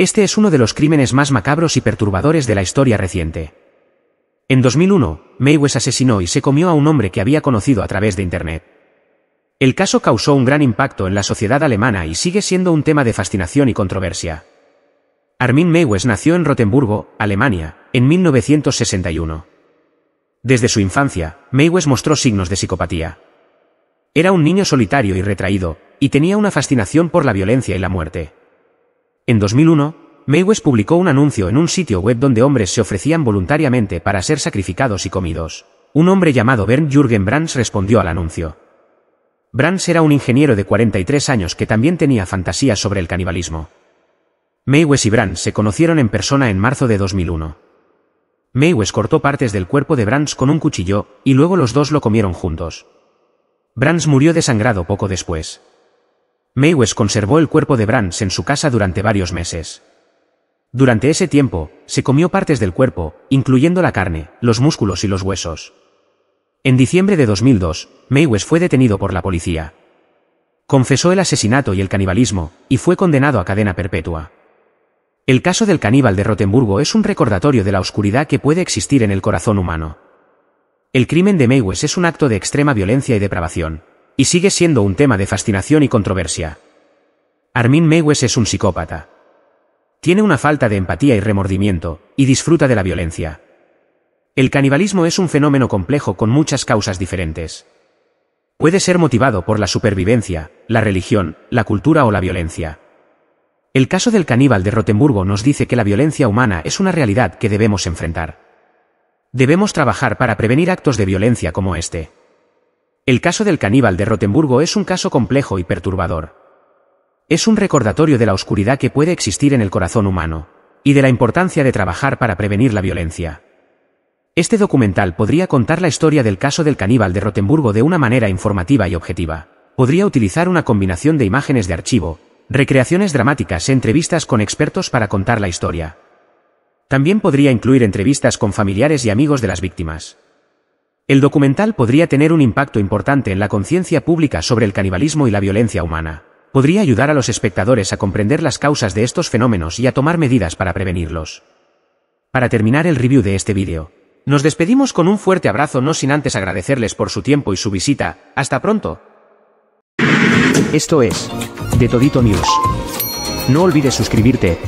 Este es uno de los crímenes más macabros y perturbadores de la historia reciente. En 2001, Mayweather asesinó y se comió a un hombre que había conocido a través de Internet. El caso causó un gran impacto en la sociedad alemana y sigue siendo un tema de fascinación y controversia. Armin Meiwes nació en Rotemburgo, Alemania, en 1961. Desde su infancia, Meiwes mostró signos de psicopatía. Era un niño solitario y retraído, y tenía una fascinación por la violencia y la muerte. En 2001, Mayweather publicó un anuncio en un sitio web donde hombres se ofrecían voluntariamente para ser sacrificados y comidos. Un hombre llamado Bernd Jürgen Brands respondió al anuncio. Brands era un ingeniero de 43 años que también tenía fantasías sobre el canibalismo. Mayweather y Brands se conocieron en persona en marzo de 2001. Mayweather cortó partes del cuerpo de Brands con un cuchillo y luego los dos lo comieron juntos. Brands murió desangrado poco después. Maywes conservó el cuerpo de Brands en su casa durante varios meses. Durante ese tiempo, se comió partes del cuerpo, incluyendo la carne, los músculos y los huesos. En diciembre de 2002, Meiwes fue detenido por la policía. Confesó el asesinato y el canibalismo, y fue condenado a cadena perpetua. El caso del caníbal de Rotemburgo es un recordatorio de la oscuridad que puede existir en el corazón humano. El crimen de Meiwes es un acto de extrema violencia y depravación, y sigue siendo un tema de fascinación y controversia. Armin Mewes es un psicópata. Tiene una falta de empatía y remordimiento, y disfruta de la violencia. El canibalismo es un fenómeno complejo con muchas causas diferentes. Puede ser motivado por la supervivencia, la religión, la cultura o la violencia. El caso del caníbal de Rotemburgo nos dice que la violencia humana es una realidad que debemos enfrentar. Debemos trabajar para prevenir actos de violencia como este. El caso del caníbal de Rotemburgo es un caso complejo y perturbador. Es un recordatorio de la oscuridad que puede existir en el corazón humano, y de la importancia de trabajar para prevenir la violencia. Este documental podría contar la historia del caso del caníbal de Rotemburgo de una manera informativa y objetiva. Podría utilizar una combinación de imágenes de archivo, recreaciones dramáticas, e entrevistas con expertos para contar la historia. También podría incluir entrevistas con familiares y amigos de las víctimas. El documental podría tener un impacto importante en la conciencia pública sobre el canibalismo y la violencia humana. Podría ayudar a los espectadores a comprender las causas de estos fenómenos y a tomar medidas para prevenirlos. Para terminar el review de este vídeo, nos despedimos con un fuerte abrazo no sin antes agradecerles por su tiempo y su visita. Hasta pronto. Esto es De Todito News. No olvides suscribirte,